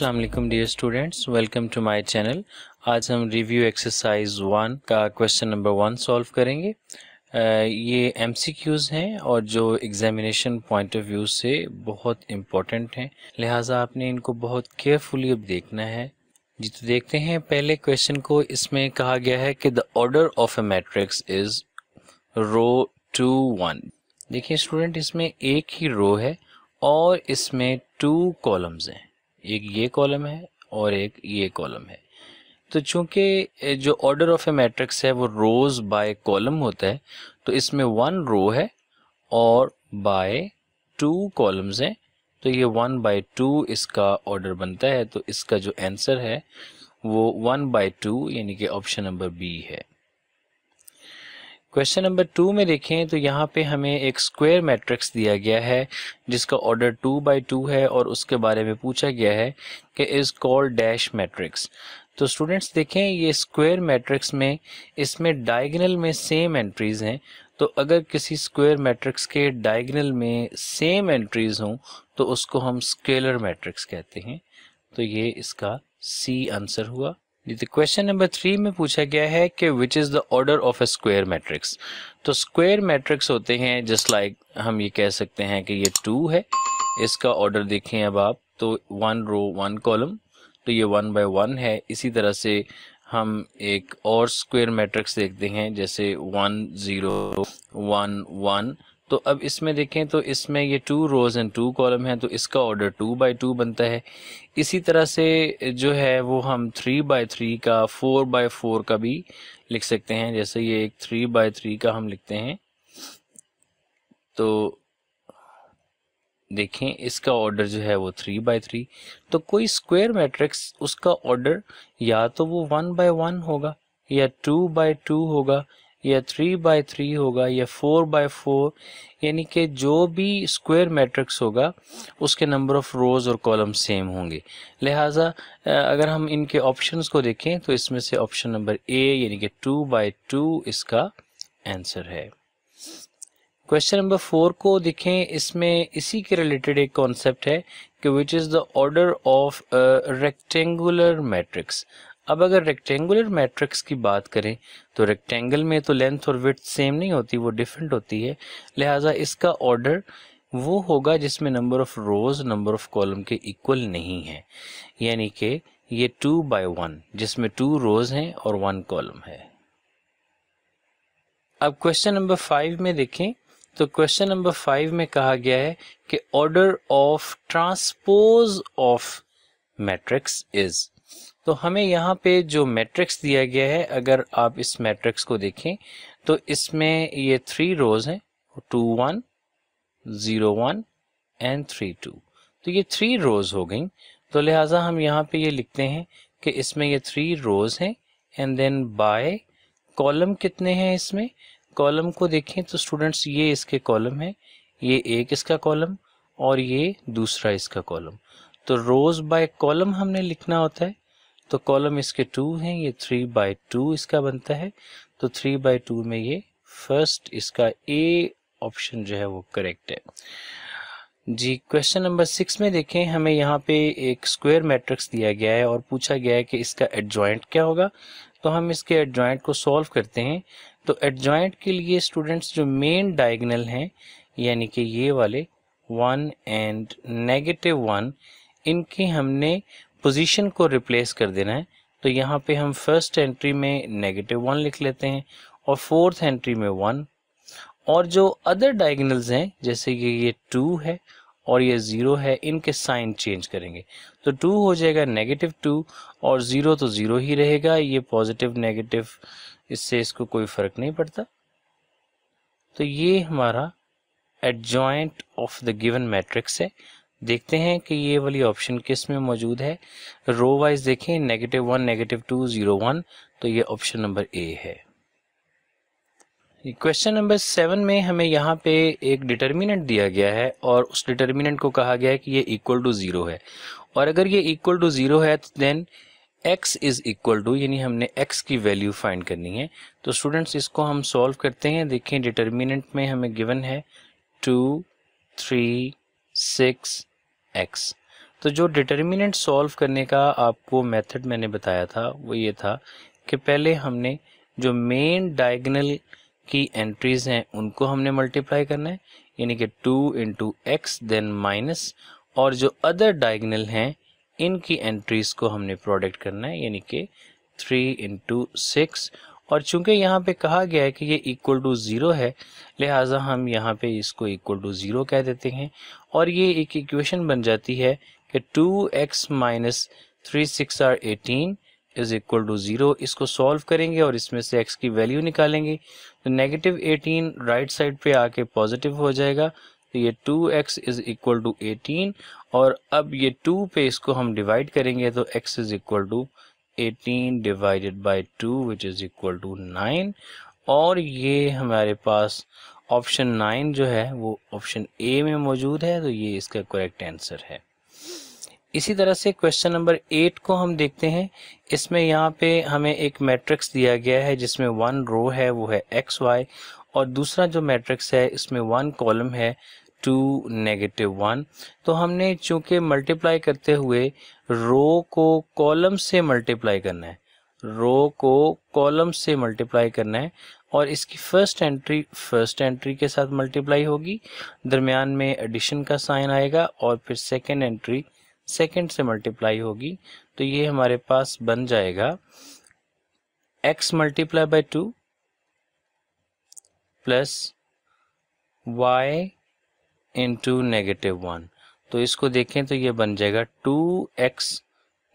अस्सलाम वालेकुम dear students welcome to my channel आज हम रिव्यू एक्सरसाइज वन का क्वेश्चन नंबर वन सॉल्व करेंगे ये एमसीक्यूज हैं और जो एग्जामिनेशन पॉइंट ऑफ व्यू से बहुत इम्पोर्टेंट हैं लिहाजा आपने इनको बहुत केयरफुली अब देखना है जी तो देखते हैं पहले क्वेश्चन को इसमें कहा गया है कि the order of a matrix is row two one देखिए स्टूडेंट इसमें एक ही रो है और इसमें टू कॉलम्स हैं एक ये कॉलम है और एक ये कॉलम है तो चूंकि जो ऑर्डर ऑफ ए मैट्रिक्स है वो रोज बाय कॉलम होता है तो इसमें वन रो है और बाय टू कॉलम्स हैं तो ये वन बाय टू इसका ऑर्डर बनता है तो इसका जो आंसर है वो वन बाय टू यानी कि ऑप्शन नंबर बी है क्वेश्चन नंबर टू में देखें तो यहाँ पे हमें एक स्क्वायर मैट्रिक्स दिया गया है जिसका ऑर्डर टू बाई टू है और उसके बारे में पूछा गया है कि इज़ कॉल्ड डैश मैट्रिक्स तो स्टूडेंट्स देखें ये स्क्वायर मैट्रिक्स में इसमें डायगनल में सेम एंट्रीज़ हैं तो अगर किसी स्क्वायर मैट्रिक्स के डायगनल में सेम एंट्रीज़ हों तो उसको हम स्केलर मैट्रिक्स कहते हैं तो ये इसका सी आंसर हुआ क्वेश्चन नंबर थ्री में पूछा गया है कि which is the order of a square matrix तो स्क्वेयर मैट्रिक्स होते हैं जस्ट लाइक like हम ये कह सकते हैं कि ये टू है इसका ऑर्डर देखें अब आप तो वन रो वन कॉलम तो ये वन बाय वन है इसी तरह से हम एक और स्क्वेयर मैट्रिक्स देखते हैं जैसे वन ज़ीरो वन वन तो अब इसमें देखें तो इसमें ये two rows and two column है तो इसका ऑर्डर टू बाई टू बनता है इसी तरह से जो है वो हम थ्री बाई थ्री का फोर बाई फोर का भी लिख सकते हैं जैसे ये एक थ्री बाई थ्री का हम लिखते हैं तो देखें इसका ऑर्डर जो है वो थ्री बाई थ्री तो कोई स्क्वायर मैट्रिक्स उसका ऑर्डर या तो वो वन बाय वन होगा या टू बाय टू होगा या थ्री बाय थ्री होगा या फोर बाय फोर यानी कि जो भी स्क्वायर मैट्रिक्स होगा उसके नंबर ऑफ़ रोज़ और कॉलम सेम होंगे लिहाजा अगर हम इनके ऑप्शंस को देखें तो इसमें से ऑप्शन नंबर ए यानी कि टू बाय टू इसका आंसर है क्वेश्चन नंबर फोर को देखें इसमें इसी के रिलेटेड एक कॉन्सेप्ट है कि which is the order of rectangular matrix अब अगर रेक्टेंगुलर मैट्रिक्स की बात करें तो रेक्टेंगल में तो लेंथ और विथ सेम नहीं होती वो डिफरेंट होती है लिहाजा इसका ऑर्डर वो होगा जिसमें number of rows number of column के इक्वल नहीं है यानी कि ये टू बाय वन जिसमें टू रोज़ हैं और वन कॉलम है अब क्वेश्चन नंबर फाइव में देखें तो क्वेश्चन नंबर फाइव में कहा गया है कि order of transpose of matrix is तो हमें यहाँ पे जो मैट्रिक्स दिया गया है अगर आप इस मैट्रिक्स को देखें तो इसमें ये थ्री रोज हैं two one zero one and three two तो ये थ्री रोज हो गई तो लिहाजा हम यहाँ पे ये लिखते हैं कि इसमें ये थ्री रोज हैं एंड देन बाय कॉलम कितने हैं इसमें कॉलम को देखें तो स्टूडेंट्स ये इसके कॉलम है ये एक इसका कॉलम और ये दूसरा इसका कॉलम तो रोज बाय कॉलम हमने लिखना होता है तो कॉलम इसके टू हैं ये थ्री बाई टू इसका बनता है तो थ्री बाई टू में ये फर्स्ट इसका ए ऑप्शन जो है वो करेक्ट है जी क्वेश्चन नंबर सिक्स में देखें हमें यहाँ पे एक स्क्वायर मैट्रिक्स दिया गया है और पूछा गया है कि इसका एडजॉइंट क्या होगा तो हम इसके एडजॉइंट को सॉल्व करते हैं तो एडजॉइंट के लिए स्टूडेंट्स जो मेन डायगनल हैं यानी कि ये वाले वन एंड नेगेटिव वन इनकी हमने पोजीशन को रिप्लेस कर देना है तो यहाँ पे हम फर्स्ट एंट्री में नेगेटिव वन लिख लेते हैं और फोर्थ एंट्री में वन और जो अदर डायगनल्स हैं जैसे कि ये टू है और ये ज़ीरो है इनके साइन चेंज करेंगे तो टू हो जाएगा नेगेटिव टू और ज़ीरो तो ज़ीरो ही रहेगा ये पॉजिटिव नेगेटिव इससे इसको कोई फ़र्क नहीं पड़ता तो ये हमारा adjoint of the given matrix है देखते हैं कि ये वाली ऑप्शन किस में मौजूद है रो वाइज देखें negative one negative two zero one तो ये ऑप्शन नंबर ए है क्वेश्चन नंबर सेवन में हमें यहाँ पे एक डिटर्मिनेंट दिया गया है और उस डिटर्मिनेंट को कहा गया है कि ये इक्वल टू ज़ीरो है और अगर ये इक्वल टू ज़ीरो है तो then x is equal to यानी हमने x की वैल्यू फाइंड करनी है तो स्टूडेंट्स इसको हम सॉल्व करते हैं देखें डिटर्मिनेंट में हमें गिवन है टू थ्री सिक्स एक्स तो जो डिटर्मिनेंट सॉल्व करने का आपको मेथड मैंने बताया था वो ये था कि पहले हमने जो मेन डायगनल की एंट्रीज हैं उनको हमने मल्टीप्लाई करना है यानी कि two into x then minus और जो अदर डायगनल हैं इनकी एंट्रीज को हमने प्रोडक्ट करना है यानी कि थ्री इंटू सिक्स और चूंकि यहाँ पे कहा गया है कि ये इक्वल टू ज़ीरो है लिहाजा हम यहाँ पे इसको इक्वल टू ज़ीरो कह देते हैं और ये एक इक्वेशन बन जाती है कि two x minus three six are eighteen is equal to zero इसको सॉल्व करेंगे और इसमें से एक्स की वैल्यू निकालेंगे तो नेगेटिव एटीन राइट साइड पे आके पॉजिटिव हो जाएगा तो ये two x is equal to eighteen और अब ये टू पे इसको हम डिवाइड करेंगे तो x is equal to 18 divided by 2 which is equal to 9 और ये हमारे पास ऑप्शन नाइन जो है वो ऑप्शन ए में मौजूद है तो ये इसका करेक्ट आंसर है इसी तरह से क्वेश्चन नंबर एट को हम देखते हैं इसमें यहाँ पे हमें एक मैट्रिक्स दिया गया है जिसमें वन रो है वो है एक्स वाई और दूसरा जो मैट्रिक्स है इसमें वन कॉलम है टू नेगेटिव वन तो हमने चूंकि मल्टीप्लाई करते हुए रो को कॉलम से मल्टीप्लाई करना है रो को कॉलम से मल्टीप्लाई करना है और इसकी फर्स्ट एंट्री फर्स्ट एंट्री के साथ मल्टीप्लाई होगी दरमियान में एडिशन का साइन आएगा और फिर सेकेंड एंट्री सेकेंड से मल्टीप्लाई होगी तो ये हमारे पास बन जाएगा x multiply by two plus y into negative one तो इसको देखें तो ये बन जाएगा टू एक्स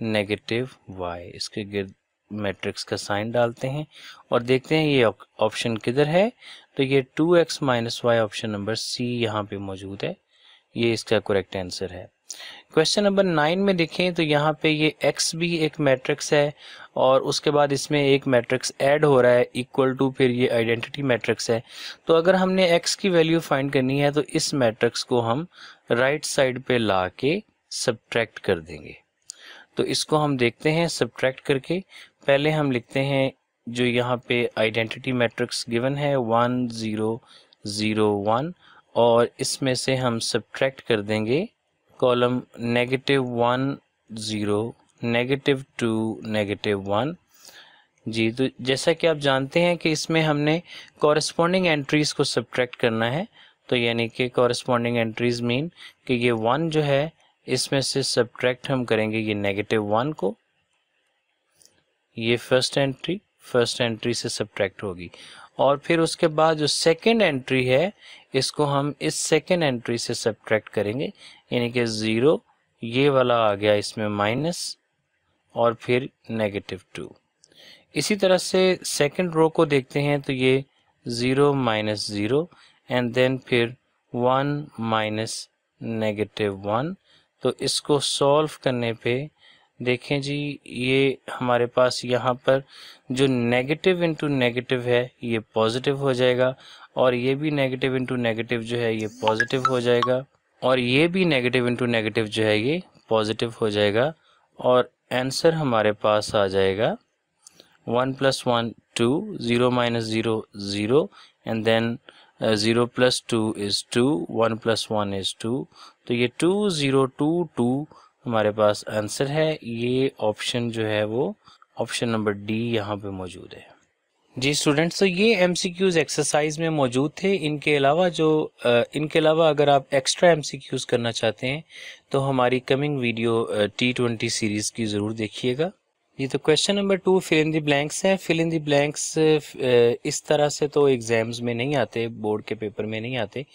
नेगेटिव वाई इसके गिर्द मैट्रिक्स का साइन डालते हैं और देखते हैं ये ऑप्शन किधर है तो ये two x minus y option number C यहाँ पे मौजूद है ये इसका करेक्ट आंसर है क्वेश्चन नंबर नाइन में देखें तो यहाँ पे ये एक्स भी एक मैट्रिक्स है और उसके बाद इसमें एक मैट्रिक्स ऐड हो रहा है इक्वल टू फिर ये आइडेंटिटी मैट्रिक्स है तो अगर हमने एक्स की वैल्यू फाइंड करनी है तो इस मैट्रिक्स को हम राइट साइड पे ला के सब्ट्रैक्ट कर देंगे तो इसको हम देखते हैं सब्ट्रैक्ट करके पहले हम लिखते हैं जो यहाँ पे आइडेंटिटी मैट्रिक्स गिवन है वन ज़ीरो ज़ीरो वन और इसमें से हम सब्ट्रैक्ट कर देंगे column negative one zero negative two negative one जी तो जैसा कि आप जानते हैं कि इसमें हमने कॉरस्पॉन्डिंग एंट्रीज़ को सब्ट्रैक्ट करना है तो यानी कि कॉरस्पॉन्डिंग एंट्रीज़ मीन कि ये वन जो है इसमें से सब्ट्रैक्ट हम करेंगे ये नेगेटिव वन को ये फर्स्ट एंट्री फर्स्ट एंट्री से सब्ट्रैक्ट होगी और फिर उसके बाद जो सेकेंड एंट्री है इसको हम इस सेकेंड एंट्री से सब्ट्रैक्ट करेंगे यानी कि ज़ीरो ये वाला आ गया इसमें माइनस और फिर नेगेटिव टू इसी तरह से सेकेंड रो को देखते हैं तो ये zero minus zero and then फिर वन माइनस नेगेटिव वन तो इसको सॉल्व करने पे देखें जी ये हमारे पास यहाँ पर जो नेगेटिव इनटू नेगेटिव है ये पॉजिटिव हो जाएगा और ये भी नेगेटिव इनटू नेगेटिव जो है ये पॉजिटिव हो जाएगा और ये भी नेगेटिव इनटू नेगेटिव जो है ये पॉजिटिव हो जाएगा और आंसर हमारे पास आ जाएगा one plus one two zero minus zero zero and then zero plus two is two one plus one is two तो ये टू ज़ीरो टू टू हमारे पास आंसर है ये ऑप्शन जो है वो ऑप्शन नंबर डी यहाँ पे मौजूद है जी स्टूडेंट्स तो ये एम एक्सरसाइज में मौजूद थे इनके अलावा जो इनके अलावा अगर आप एक्स्ट्रा एम करना चाहते हैं तो हमारी coming video T twenty series की ज़रूर देखिएगा जी तो question number two fill in the blanks है फिल इन दी ब्लैंक्स इस तरह से तो एग्जाम्स में नहीं आते बोर्ड के पेपर में नहीं आते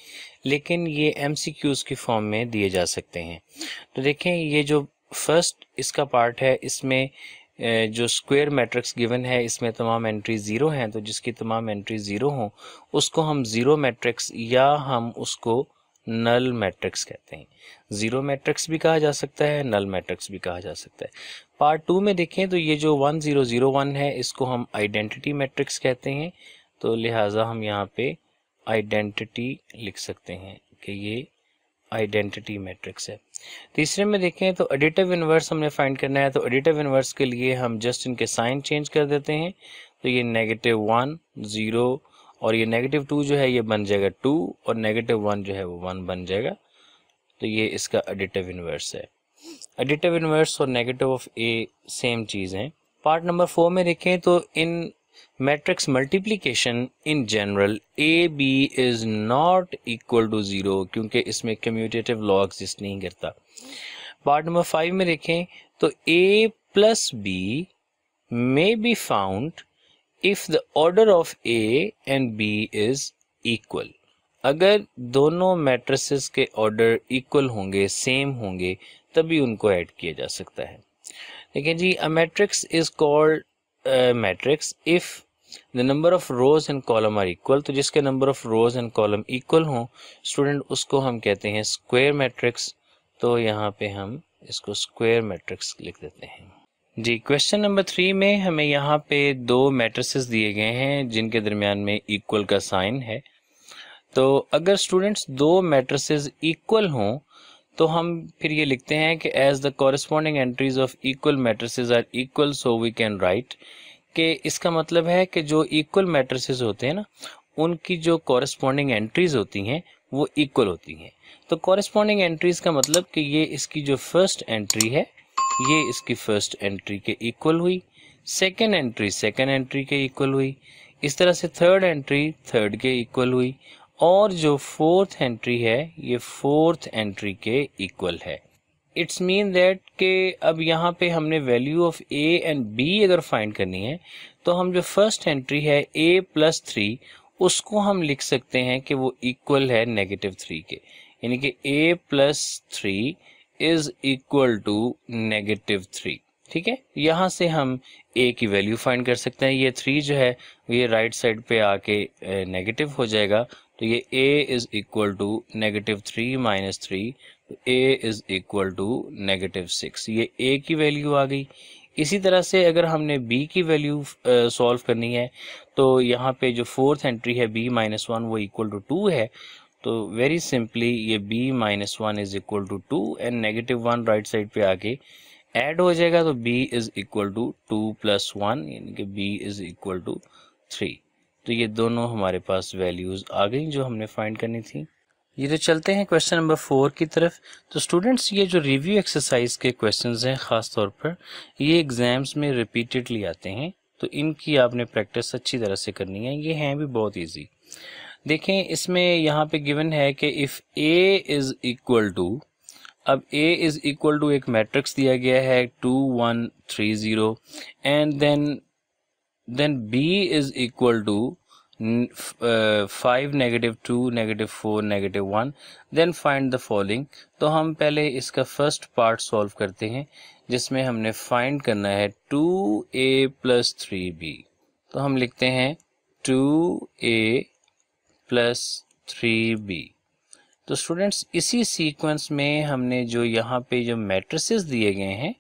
लेकिन ये एम सी क्यूज़ की फॉर्म में दिए जा सकते हैं तो देखें ये जो फर्स्ट इसका पार्ट है इसमें जो स्क्वायर मैट्रिक्स गिवन है इसमें तमाम एंट्री ज़ीरो हैं तो जिसकी तमाम एंट्री ज़ीरो हों उसको हम ज़ीरो मैट्रिक्स या हम उसको नल मैट्रिक्स कहते हैं ज़ीरो मैट्रिक्स भी कहा जा सकता है नल मैट्रिक्स भी कहा जा सकता है पार्ट टू में देखें तो ये जो वन ज़ीरो ज़ीरो वन है इसको हम आइडेंटिटी मैट्रिक्स कहते हैं तो लिहाजा हम यहाँ पे आइडेंटिटी लिख सकते हैं कि ये आइडेंटिटी मैट्रिक्स है तीसरे में देखें तो एडिटिव इन्वर्स हमने फाइंड करना है तो एडिटिव इन्वर्स के लिए हम जस्ट इनके साइन चेंज कर देते हैं तो ये नेगेटिव वन ज़ीरो और ये नेगेटिव टू जो है ये बन जाएगा टू और नेगेटिव वन जो है वो वन बन जाएगा तो ये इसका एडिटिव इन्वर्स है एडिटिव इन्वर्स और नेगेटिव ऑफ ए सेम चीज़ हैं पार्ट नंबर फोर में देखें तो in matrix multiplication in general A B is not equal to zero क्योंकि इसमें कम्यूटेटिव लॉ एग्जिस्ट नहीं करता पार्ट नंबर फाइव में देखें तो A plus B may be found if the order of A and B is equal अगर दोनों matrices के ऑर्डर इक्वल होंगे सेम होंगे तभी उनको ऐड किया जा सकता है देखिए जी a matrix is called matrix if the number of rows and column are equal तो जिसके number of rows and column equal हों स्टूडेंट उसको हम कहते हैं स्क्वेयर मैट्रिक्स तो यहाँ पे हम इसको स्क्वेयर मैट्रिक्स लिख देते हैं जी क्वेश्चन नंबर थ्री में हमें यहाँ पे दो मैट्रिसेस दिए गए हैं जिनके दरमियान में इक्वल का साइन है तो अगर स्टूडेंट्स दो मैट्रिसेस इक्वल हों तो हम फिर ये लिखते हैं कि as the corresponding entries of equal matrices are equal so we can write कि इसका मतलब है कि जो इक्वल मैट्रिसेस होते हैं ना उनकी जो कॉरस्पॉन्डिंग एंट्रीज होती हैं वो इक्वल होती हैं तो कॉरस्पॉन्डिंग एंट्रीज का मतलब कि ये इसकी जो फर्स्ट एंट्री है ये इसकी फर्स्ट एंट्री के इक्वल हुई सेकेंड एंट्री सेकेंड एंट्री के इक्वल हुई इस तरह से थर्ड एंट्री थर्ड के इक्वल हुई और जो फोर्थ एंट्री है ये फोर्थ एंट्री के इक्वल है इट्स मीन दैट के अब यहाँ पे हमने value of A and B अगर फाइंड करनी है तो हम जो फर्स्ट एंट्री है ए प्लस थ्री उसको हम लिख सकते हैं कि वो इक्वल है नेगेटिव थ्री के यानी कि A plus three is equal to negative three ठीक है यहाँ से हम ए की वैल्यू फाइंड कर सकते हैं ये थ्री जो है ये राइट साइड पे आके नेगेटिव हो जाएगा तो ये A is equal to negative three minus three A is equal to negative six ये ए की वैल्यू आ गई इसी तरह से अगर हमने बी की वैल्यू सॉल्व करनी है तो यहाँ पे जो फोर्थ एंट्री है बी माइनस वन वो इक्वल टू टू है तो वेरी सिंपली ये b minus one is equal to two and negative one right side पे आके ऐड हो जाएगा तो b is equal to two plus one यानी कि b is equal to three तो ये दोनों हमारे पास वैल्यूज़ आ गई जो हमने फाइंड करनी थी ये तो चलते हैं क्वेश्चन नंबर फोर की तरफ तो स्टूडेंट्स ये जो रिव्यू एक्सरसाइज के क्वेश्चंस हैं ख़ास तौर पर ये एग्ज़ाम्स में रिपीटेडली आते हैं तो इनकी आपने प्रैक्टिस अच्छी तरह से करनी है ये हैं भी बहुत ईजी देखें इसमें यहाँ पे गिवन है कि if A is equal to अब ए इज़ इक्वल टू एक मैट्रिक्स दिया गया है two one three zero and then then B is equal to five negative two negative four negative one then find the following तो हम पहले इसका first part solve करते हैं जिसमें हमने फाइंड करना है two A plus three B तो हम लिखते हैं two A plus three B तो स्टूडेंट्स इसी सीक्वेंस में हमने जो यहाँ पे जो मैट्रिसेस दिए गए हैं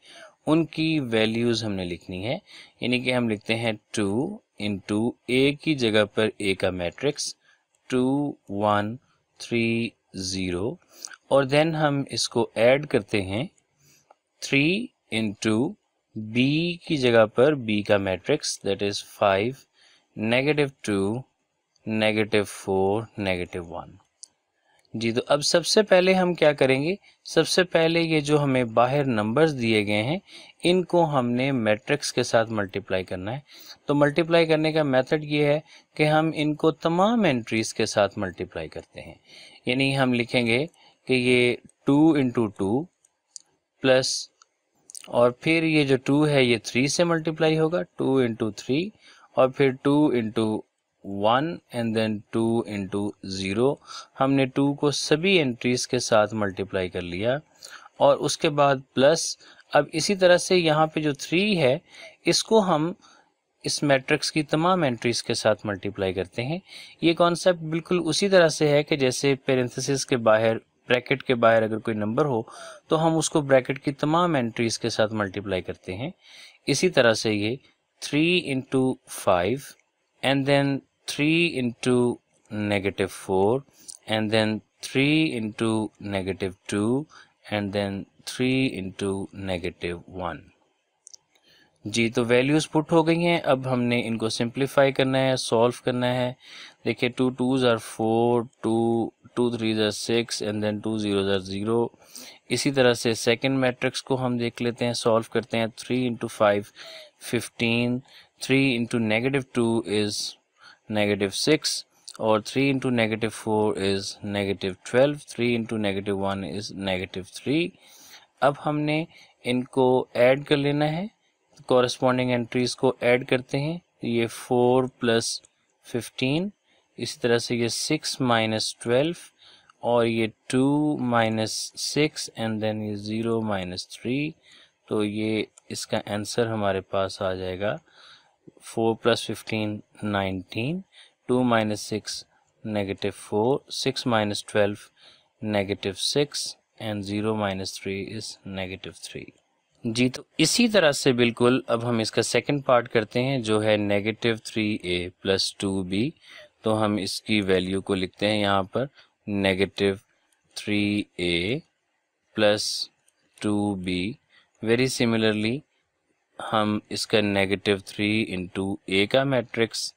उनकी वैल्यूज़ हमने लिखनी है यानी कि हम लिखते हैं टू इंटू ए की जगह पर ए का matrix two one three zero और देन हम इसको ऐड करते हैं थ्री इंटू बी की जगह पर बी का matrix that is five negative two negative four negative one जी तो अब सबसे पहले हम क्या करेंगे सबसे पहले ये जो हमें बाहर नंबर्स दिए गए हैं इनको हमने मैट्रिक्स के साथ मल्टीप्लाई करना है तो मल्टीप्लाई करने का मेथड ये है कि हम इनको तमाम एंट्रीज के साथ मल्टीप्लाई करते हैं यानी हम लिखेंगे कि ये टू इंटू टू प्लस और फिर ये जो टू है ये थ्री से मल्टीप्लाई होगा टू इंटू थ्री और फिर two into one and then two into zero हमने टू को सभी एंट्रीज़ के साथ मल्टीप्लाई कर लिया और उसके बाद प्लस अब इसी तरह से यहाँ पे जो थ्री है इसको हम इस मैट्रिक्स की तमाम एंट्रीज़ के साथ मल्टीप्लाई करते हैं ये कॉन्सेप्ट बिल्कुल उसी तरह से है कि जैसे पेरेंथेसिस के बाहर ब्रैकेट के बाहर अगर कोई नंबर हो तो हम उसको ब्रैकेट की तमाम एंट्रीज़ के साथ मल्टीप्लाई करते हैं इसी तरह से ये three into five and then 3 into negative 4 and then 3 into negative 2 and then 3 into negative 1 जी तो वैल्यूज़ पुट हो गई हैं अब हमने इनको सिंपलीफाई करना है सॉल्व करना है देखिए two 2s are four two two three are six and then two zero are 0 इसी तरह से सेकंड मैट्रिक्स को हम देख लेते हैं सॉल्व करते हैं three into five fifteen three into negative two is negative 6 or 3 into negative 4 is negative 12 3 into negative 1 is negative 3 अब हमने इनको ऐड कर लेना है कॉरस्पॉन्डिंग एंट्रीज को ऐड करते हैं ये 4 प्लस 15 इस तरह से ये 6 माइनस 12 और ये 2 माइनस 6 एंड देन ये 0 माइनस 3 तो ये इसका आंसर हमारे पास आ जाएगा four plus fifteen nineteen two minus six negative four six minus twelve negative six and zero minus three is negative three जी तो इसी तरह से बिल्कुल अब हम इसका सेकंड पार्ट करते हैं जो है negative three A plus two B तो हम इसकी वैल्यू को लिखते हैं यहाँ पर negative three A plus two B very similarly हम इसका नेगेटिव थ्री इंटू ए का matrix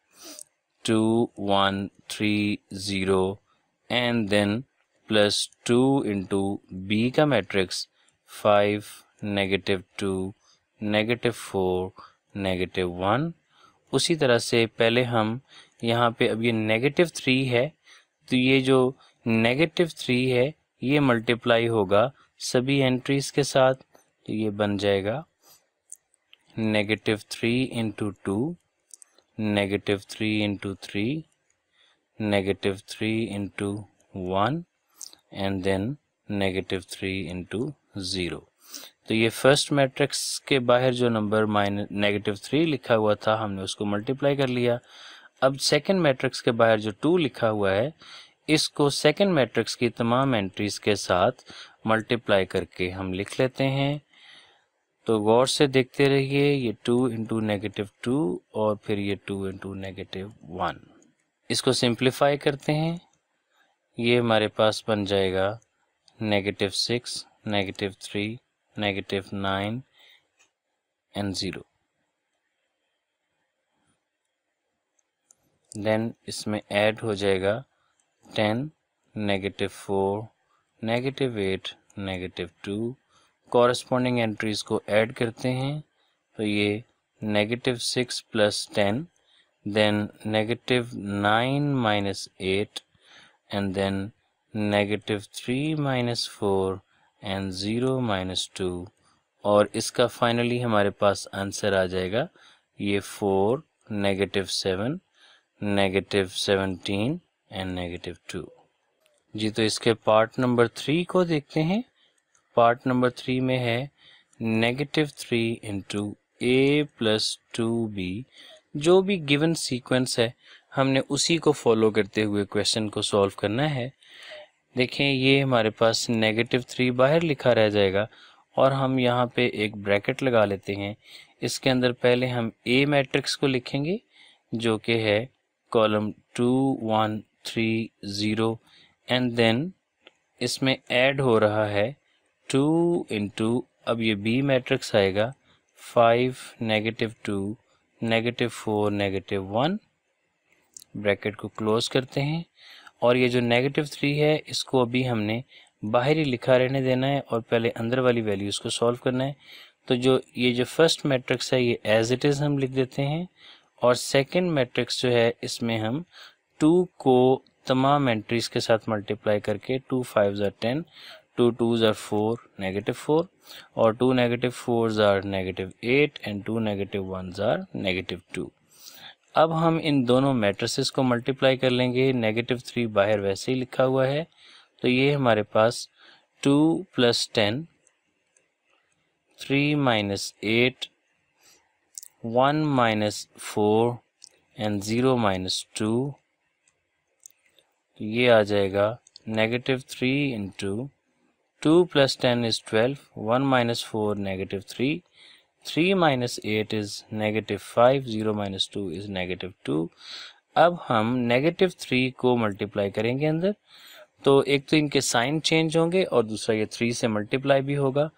two one three zero and then plus two into B का matrix five negative two negative four negative one उसी तरह से पहले हम यहाँ पे अब ये नेगेटिव थ्री है तो ये जो नेगेटिव थ्री है ये मल्टीप्लाई होगा सभी एंट्रीज के साथ तो ये बन जाएगा negative 3 into 2, negative 3 into 3, negative 3 into 1 and then negative 3 into 0. तो ये फर्स्ट मैट्रिक्स के बाहर जो नंबर माइनस नेगेटिव थ्री लिखा हुआ था हमने उसको मल्टीप्लाई कर लिया अब सेकंड मैट्रिक्स के बाहर जो टू लिखा हुआ है इसको सेकंड मैट्रिक्स की तमाम एंट्रीज के साथ मल्टीप्लाई करके हम लिख लेते हैं तो गौर से देखते रहिए ये टू इंटू नेगेटिव टू और फिर ये टू इंटू नेगेटिव वन इसको सिंप्लीफाई करते हैं ये हमारे पास बन जाएगा negative six negative three negative nine and zero then इसमें ऐड हो जाएगा ten negative four negative eight negative two corresponding entries को ऐड करते हैं तो ये negative six plus ten then negative nine minus eight and then negative three minus four and zero minus two और इसका फाइनली हमारे पास आंसर आ जाएगा ये four negative seven negative seventeen and negative two जी तो इसके पार्ट नंबर थ्री को देखते हैं पार्ट नंबर थ्री में है negative three into A plus two B जो भी गिवन सीक्वेंस है हमने उसी को फॉलो करते हुए क्वेश्चन को सॉल्व करना है देखें ये हमारे पास नेगेटिव थ्री बाहर लिखा रह जाएगा और हम यहाँ पे एक ब्रैकेट लगा लेते हैं इसके अंदर पहले हम ए मैट्रिक्स को लिखेंगे जो कि है column two one three zero and then इसमें ऐड हो रहा है टू इंटू अब ये बी मैट्रिक्स आएगा five negative two negative four negative one bracket को क्लोज करते हैं और ये जो नेगेटिव थ्री है इसको अभी हमने बाहर ही लिखा रहने देना है और पहले अंदर वाली वैल्यूज़ को सॉल्व करना है तो जो ये जो फर्स्ट मैट्रिक्स है ये एज इट इज़ हम लिख देते हैं और सेकंड मैट्रिक्स जो है इसमें हम टू को तमाम एंट्रीज के साथ मल्टीप्लाई करके टू फाइव ज़ा ten two twos are four negative four और two negative four are negative eight and two negative one are negative two अब हम इन दोनों मैट्रिसेस को मल्टीप्लाई कर लेंगे नेगेटिव थ्री बाहर वैसे ही लिखा हुआ है तो ये हमारे पास two plus ten three minus eight one minus four and zero minus two ये आ जाएगा negative three into two plus ten is twelve one minus four negative three three minus eight is negative five zero minus two is negative two अब हम negative three को multiply करेंगे अंदर तो एक तो इनके साइन चेंज होंगे और दूसरा ये थ्री से मल्टीप्लाई भी होगा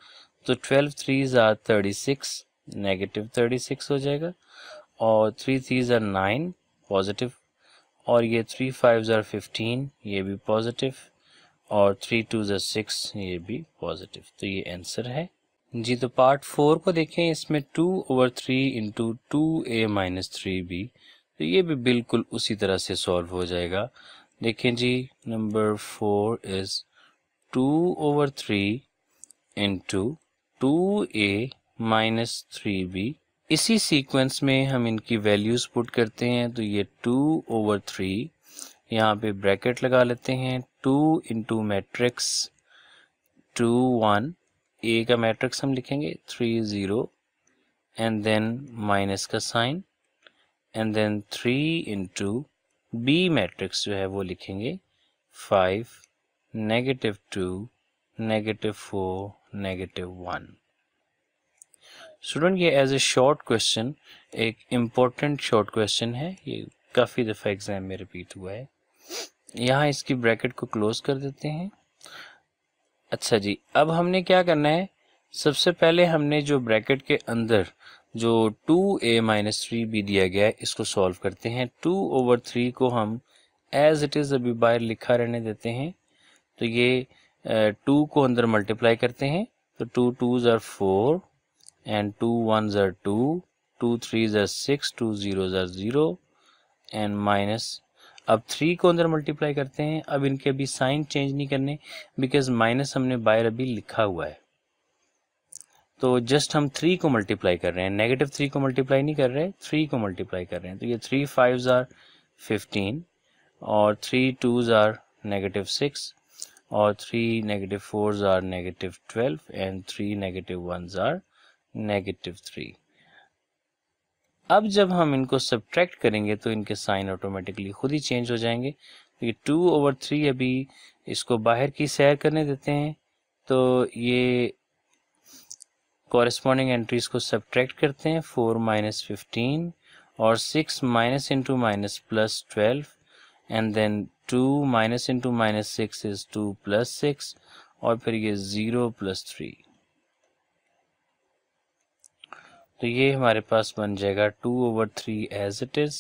तो ट्वेल्व थ्री ज़ार thirty six negative thirty six हो जाएगा और थ्री थ्री ज़ार नाइन पॉजिटिव और ये थ्री फाइव ज़ार फिफ्टीन ये भी पॉजिटिव और थ्री टू ज़ा सिक्स ये भी पॉजिटिव तो ये आंसर है जी तो पार्ट फोर को देखें इसमें two over three into two A minus three B तो ये भी बिल्कुल उसी तरह से सॉल्व हो जाएगा देखें जी number four is two over three into two A minus three B इसी सीक्वेंस में हम इनकी वैल्यूज़ पुट करते हैं तो ये टू ओवर थ्री यहाँ पे ब्रैकेट लगा लेते हैं two into matrix two one A का मैट्रिक्स हम लिखेंगे three zero and then minus का sign and then three into B matrix जो है वो लिखेंगे five negative two negative four negative one student ये एज ए शॉर्ट क्वेश्चन एक इम्पोर्टेंट शॉर्ट क्वेश्चन है ये काफ़ी दफ़ा एग्ज़ाम में रिपीट हुआ है यहाँ इसकी ब्रैकेट को क्लोज कर देते हैं अच्छा जी अब हमने क्या करना है सबसे पहले हमने जो ब्रैकेट के अंदर जो two A minus three B दिया गया है इसको सॉल्व करते हैं टू ओवर थ्री को हम एज इट इज़ अभी बाहर लिखा रहने देते हैं तो ये टू को अंदर मल्टीप्लाई करते हैं तो two two are four and two one are two two three are six two zero are zero and minus अब थ्री को अंदर मल्टीप्लाई करते हैं अब इनके अभी साइन चेंज नहीं करने बिकॉज माइनस हमने बाहर अभी लिखा हुआ है तो जस्ट हम थ्री को मल्टीप्लाई कर रहे हैं नेगेटिव थ्री को मल्टीप्लाई नहीं कर रहे थ्री को मल्टीप्लाई कर रहे हैं तो ये थ्री फाइव आर फिफ्टीन और three two are negative six और three negative four are negative twelve and three negative one are negative three अब जब हम इनको सब्ट्रैक्ट करेंगे तो इनके साइन ऑटोमेटिकली खुद ही चेंज हो जाएंगे तो ये टू ओवर थ्री अभी इसको बाहर की सैर करने देते हैं तो ये कॉरेस्पॉन्डिंग एंट्रीज को सब्ट्रैक्ट करते हैं फोर माइनस फिफ्टीन और six minus into minus plus twelve and then two minus into minus six is two plus six और फिर ये ज़ीरो प्लस थ्री तो ये हमारे पास बन जाएगा two over three as it is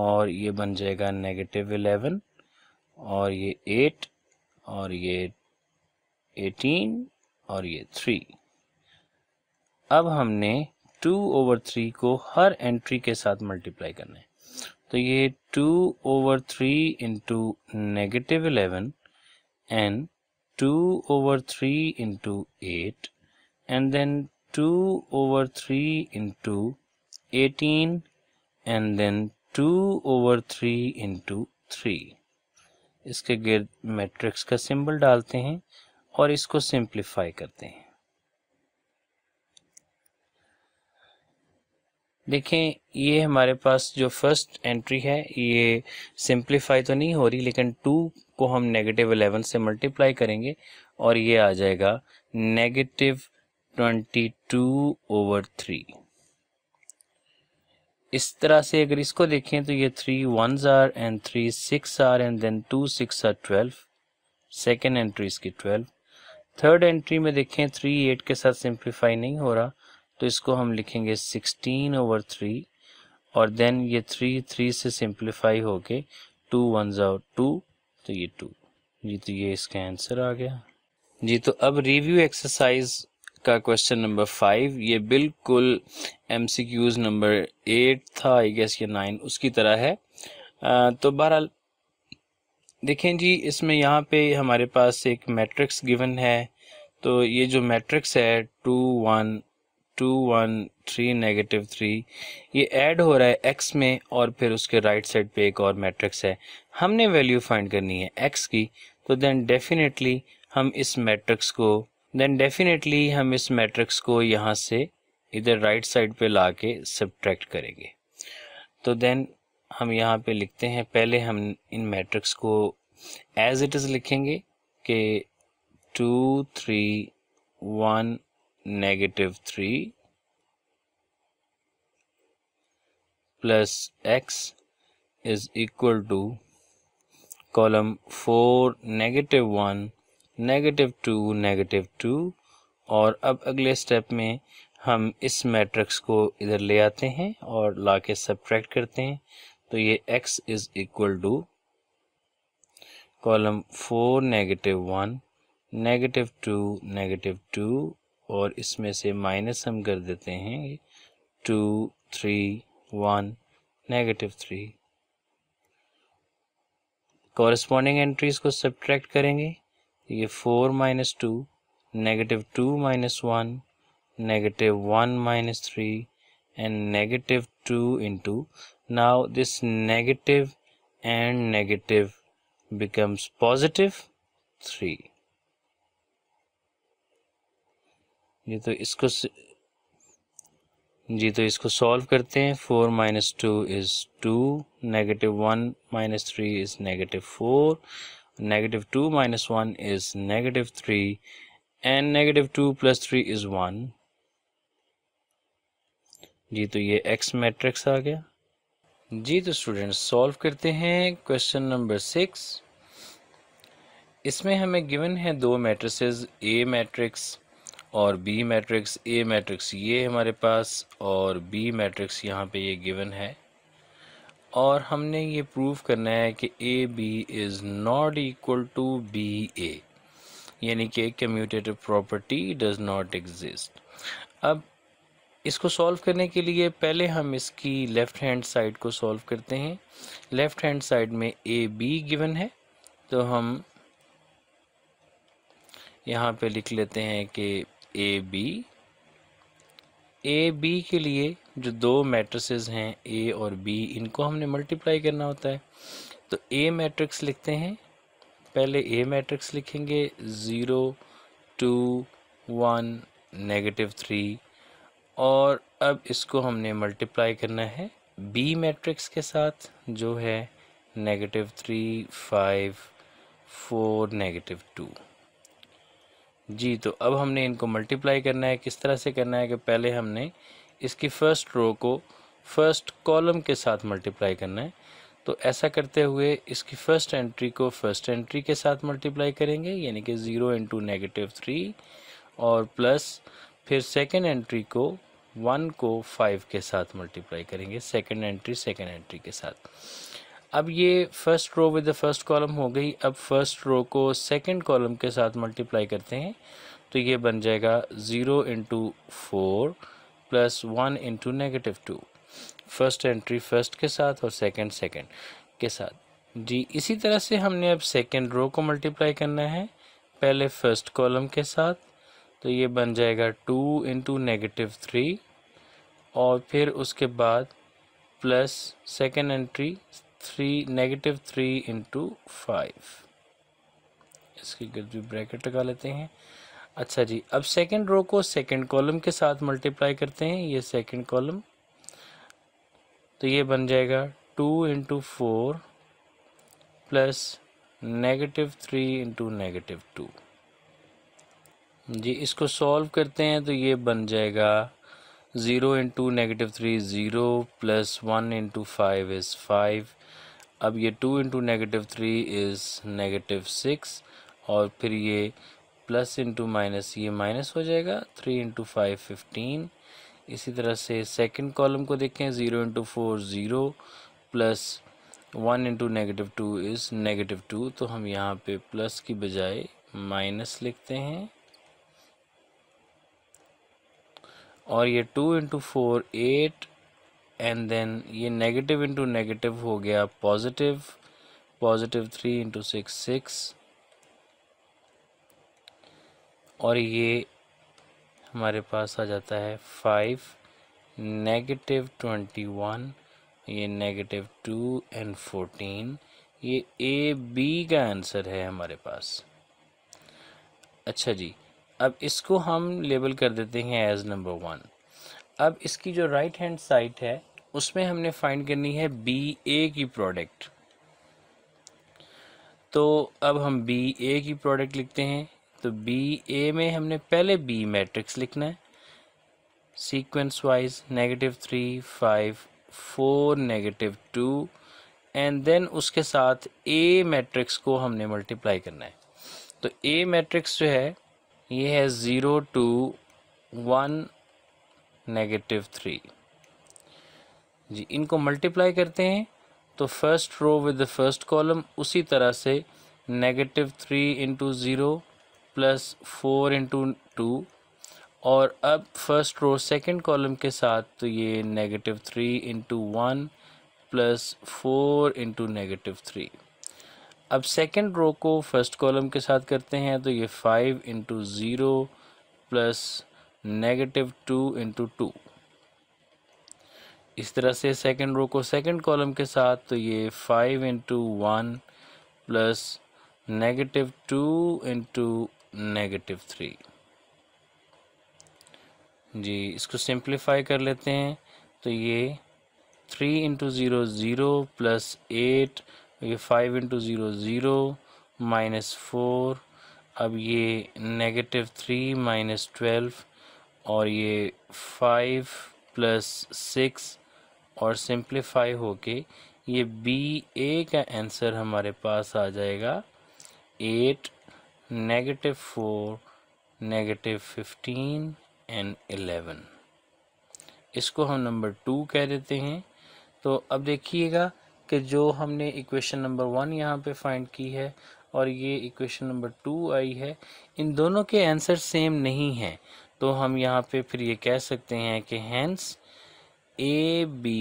और ये बन जाएगा नेगेटिव एलेवन और ये एट और ये एटीन और ये थ्री अब हमने टू ओवर थ्री को हर एंट्री के साथ मल्टीप्लाई करना है तो ये two over three into negative eleven and two over three into eight and then two over three into eighteen and then two over three into three इसके गिर्द matrix का सिंबल डालते हैं और इसको सिंप्लीफाई करते हैं देखें ये हमारे पास जो फर्स्ट एंट्री है ये सिंप्लीफाई तो नहीं हो रही लेकिन टू को हम नेगेटिव इलेवन से मल्टीप्लाई करेंगे और ये आ जाएगा negative twenty two over three इस तरह से अगर इसको देखें तो ये three one are and three six are and then two six are twelve second entry इसकी ट्वेल्व थर्ड एंट्री में देखें थ्री एट के साथ सिंप्लीफाई नहीं हो रहा तो इसको हम लिखेंगे सिक्सटीन ओवर थ्री और देन ये थ्री थ्री से सिंप्लीफाई होके टू वन जो टू तो ये टू जी तो ये इसका आंसर आ गया जी तो अब रिव्यू एक्सरसाइज का क्वेश्चन नंबर फाइव ये बिल्कुल M C Qs number eight था आई गेस ये नाइन उसकी तरह है आ, तो बहरहाल देखें जी इसमें यहाँ पे हमारे पास एक मैट्रिक्स गिवन है तो ये जो मैट्रिक्स है two one two one three negative three ये ऐड हो रहा है एक्स में और फिर उसके राइट साइड पे एक और मैट्रिक्स है हमने वैल्यू फाइंड करनी है एक्स की तो देन डेफिनेटली हम इस मैट्रिक्स को देन डेफिनेटली हम इस मैट्रिक्स को यहाँ से इधर राइट साइड पे ला के सब्ट्रैक्ट करेंगे तो देन हम यहाँ पे लिखते हैं पहले हम इन मैट्रिक्स को एज इट इज़ लिखेंगे कि two three one negative three plus X is equal to column four negative one negative two negative two और अब अगले स्टेप में हम इस मैट्रिक्स को इधर ले आते हैं और ला के सब्ट्रैक्ट करते हैं तो ये X is equal to column four negative one negative two negative two और इसमें से माइनस हम कर देते हैं two three one negative three corresponding entries को सब्ट्रैक्ट करेंगे ये four minus two negative two minus one negative one minus three and negative two into now this negative and negative becomes positive three ये तो इसको जी तो इसको solve करते हैं four minus to is two negative one minus three is negative four negative 2 minus 1 is negative 3 and negative 2 plus 3 is 1 जी तो ये x मैट्रिक्स आ गया जी तो स्टूडेंट्स सॉल्व करते हैं क्वेश्चन नंबर सिक्स इसमें हमें गिवन है दो मैट्रिसेस ए मैट्रिक्स और बी मैट्रिक्स ए मैट्रिक्स ये हमारे पास और बी मैट्रिक्स यहाँ पे ये गिवन है और हमने ये प्रूव करना है कि A B is not equal to B A यानी कि commutative property does not exist अब इसको सॉल्व करने के लिए पहले हम इसकी लेफ़्ट हैंड साइड को सॉल्व करते हैं लेफ़्ट हैंड साइड में ए बी गिवन है तो हम यहाँ पे लिख लेते हैं कि ए बी ए बी के लिए जो दो मैट्रिसेस हैं ए और बी इनको हमने मल्टीप्लाई करना होता है तो ए मैट्रिक्स लिखते हैं पहले ए मैट्रिक्स लिखेंगे zero two one negative three और अब इसको हमने मल्टीप्लाई करना है बी मैट्रिक्स के साथ जो है negative three five four negative two जी तो अब हमने इनको मल्टीप्लाई करना है किस तरह से करना है कि पहले हमने इसकी फर्स्ट रो को फर्स्ट कॉलम के साथ मल्टीप्लाई करना है तो ऐसा करते हुए इसकी फर्स्ट एंट्री को फर्स्ट एंट्री के साथ मल्टीप्लाई करेंगे यानी कि ज़ीरो इंटू नेगेटिव थ्री और प्लस फिर सेकेंड एंट्री को वन को फाइव के साथ मल्टीप्लाई करेंगे सेकेंड एंट्री सेकेंड एंट्री के साथ अब ये first row with the first column हो गई अब फर्स्ट रो को सेकेंड कॉलम के साथ मल्टीप्लाई करते हैं तो ये बन जाएगा zero into four plus one into negative two first entry first के साथ और सेकंड सेकंड के साथ जी इसी तरह से हमने अब सेकंड रो को मल्टीप्लाई करना है पहले फर्स्ट कॉलम के साथ तो ये बन जाएगा टू इंटू नेगेटिव थ्री और फिर उसके बाद plus second entry three negative three into five इसकी गर्द ब्रैकेट लगा लेते हैं अच्छा जी अब सेकंड रो को सेकंड कॉलम के साथ मल्टीप्लाई करते हैं ये सेकंड कॉलम तो ये बन जाएगा two into four plus negative three into negative two जी इसको सॉल्व करते हैं तो ये बन जाएगा zero into negative three zero plus one into five is five अब ये two into negative three is negative six और फिर ये प्लस इंटू माइनस ये माइनस हो जाएगा थ्री इंटू फाइव फिफ्टीन इसी तरह से सेकंड कॉलम को देखें zero into four zero plus one into negative two is negative two तो हम यहाँ पे प्लस की बजाय माइनस लिखते हैं और ये two into four eight and then ये नेगेटिव इंटू नेगेटिव हो गया positive positive three into six six और ये हमारे पास आ जाता है फाइव नेगेटिव ट्वेंटी वन ये नेगेटिव टू एंड फोर्टीन ये ए बी का आंसर है हमारे पास अच्छा जी अब इसको हम लेबल कर देते हैं एज नंबर वन अब इसकी जो राइट हैंड साइड है उसमें हमने फाइंड करनी है बी ए की प्रोडक्ट तो अब हम बी ए की प्रोडक्ट लिखते हैं तो बी ए में हमने पहले बी मैट्रिक्स लिखना है sequence wise negative three five four negative two and then उसके साथ ए मैट्रिक्स को हमने मल्टीप्लाई करना है तो ए मैट्रिक्स जो है ये है zero two one negative three जी इनको मल्टीप्लाई करते हैं तो first row with the first column उसी तरह से negative three into zero plus four into two और अब फर्स्ट रो सेकंड कॉलम के साथ तो ये negative three into one plus four into negative three अब सेकंड रो को फर्स्ट कॉलम के साथ करते हैं तो ये five into zero plus negative two into two इस तरह से सेकंड रो को सेकंड कॉलम के साथ तो ये five into one plus negative two into negative three जी इसको सिंप्लीफाई कर लेते हैं तो ये three into zero zero plus eight ये five into zero zero minus four अब ये नेगेटिव थ्री माइनस ट्वेल्व और ये फाइव प्लस सिक्स और सिंप्लीफाई होके ये बी ए का आंसर हमारे पास आ जाएगा एट negative 4 negative 15 एंड 11 इसको हम नंबर टू कह देते हैं तो अब देखिएगा कि जो हमने इक्वेशन नंबर वन यहाँ पे फाइंड की है और ये इक्वेशन नंबर टू आई है इन दोनों के आंसर सेम नहीं हैं तो हम यहाँ पे फिर ये कह सकते हैं कि hence A B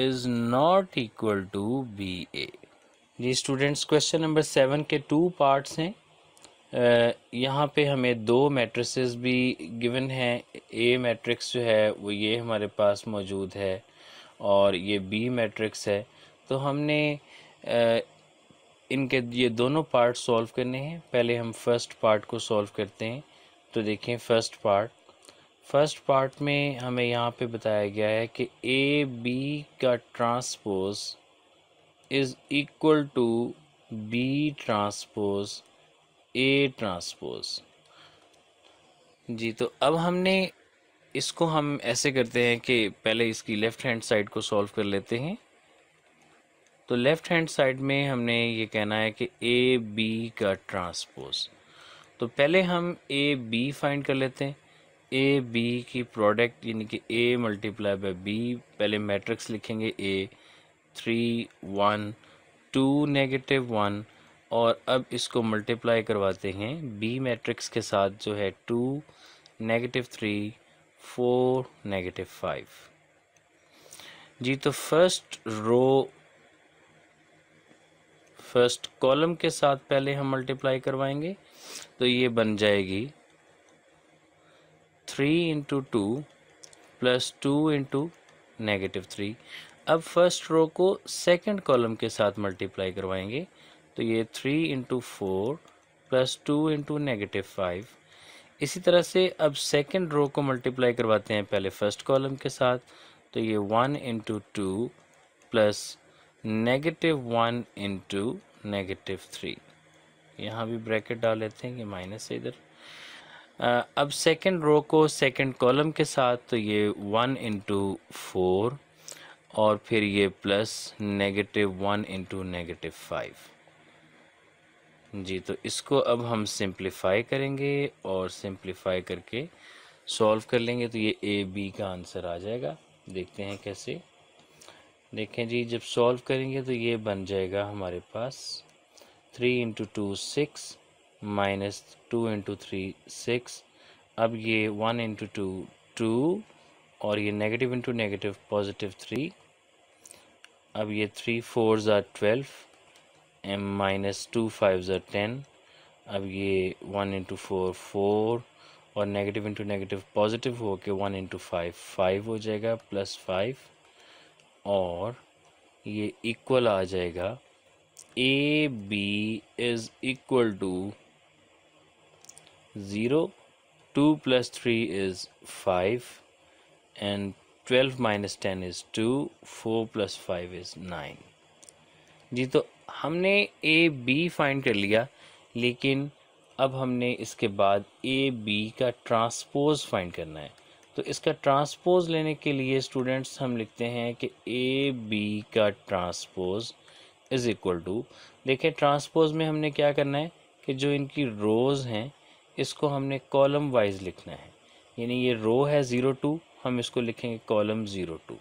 is not equal to B A जी स्टूडेंट्स क्वेश्चन नंबर सेवन के टू पार्ट्स हैं यहाँ पे हमें दो मैट्रिसेस भी गिवन हैं ए मैट्रिक्स जो है वो ये हमारे पास मौजूद है और ये बी मैट्रिक्स है तो हमने इनके ये दोनों पार्ट सॉल्व करने हैं पहले हम फर्स्ट पार्ट को सॉल्व करते हैं तो देखें फर्स्ट पार्ट फर्स्ट पार्ट में हमें यहाँ पे बताया गया है कि ए बी का transpose is equal to B transpose A transpose जी तो अब हमने इसको हम ऐसे करते हैं कि पहले इसकी लेफ़्ट हैंड साइड को सॉल्व कर लेते हैं तो लेफ़्ट हैंड साइड में हमने ये कहना है कि ए बी का ट्रांसपोज तो पहले हम ए बी फाइंड कर लेते हैं ए बी की प्रोडक्ट यानी कि ए मल्टीप्लाई बाई बी पहले मैट्रिक्स लिखेंगे A three one two negative one और अब इसको मल्टीप्लाई करवाते हैं बी मैट्रिक्स के साथ जो है two negative three four negative five जी तो फर्स्ट रो फर्स्ट कॉलम के साथ पहले हम मल्टीप्लाई करवाएंगे तो ये बन जाएगी three into two plus two into negative three अब फर्स्ट रो को सेकंड कॉलम के साथ मल्टीप्लाई करवाएंगे तो ये three into four plus two into negative five इसी तरह से अब सेकेंड रो को मल्टीप्लाई करवाते हैं पहले फर्स्ट कॉलम के साथ तो ये one into two plus negative one into negative three यहाँ भी ब्रैकेट डाल लेते हैं ये माइनस है इधर अब सेकेंड रो को सेकेंड कॉलम के साथ तो ये वन इंटू फोर और फिर ये plus negative one into negative five जी तो इसको अब हम सिंप्लीफाई करेंगे और सिंप्लीफाई करके सॉल्व कर लेंगे तो ये ए बी का आंसर आ जाएगा देखते हैं कैसे देखें जी जब सॉल्व करेंगे तो ये बन जाएगा हमारे पास three into two six minus two into three six अब ये वन इंटू टू टू और ये negative into negative positive three अब ये three four are twelve um minus two five are ten अब ये वन इंटू फोर फोर और negative into negative positive हो के वन इंटू फाइव फाइव हो जाएगा प्लस फाइव और ये इक्वल आ जाएगा A B is equal to zero two plus three is five and twelve minus ten is two four plus five is nine जी तो हमने ए बी फाइंड कर लिया लेकिन अब हमने इसके बाद ए बी का ट्रांसपोज फाइंड करना है तो इसका ट्रांसपोज लेने के लिए स्टूडेंट्स हम लिखते हैं कि ए बी का ट्रांसपोज इज़ इक्वल टू देखें ट्रांसपोज में हमने क्या करना है कि जो इनकी रोज़ हैं इसको हमने कॉलम वाइज लिखना है यानी ये रो है ज़ीरो टू हम इसको लिखेंगे कॉलम ज़ीरो टू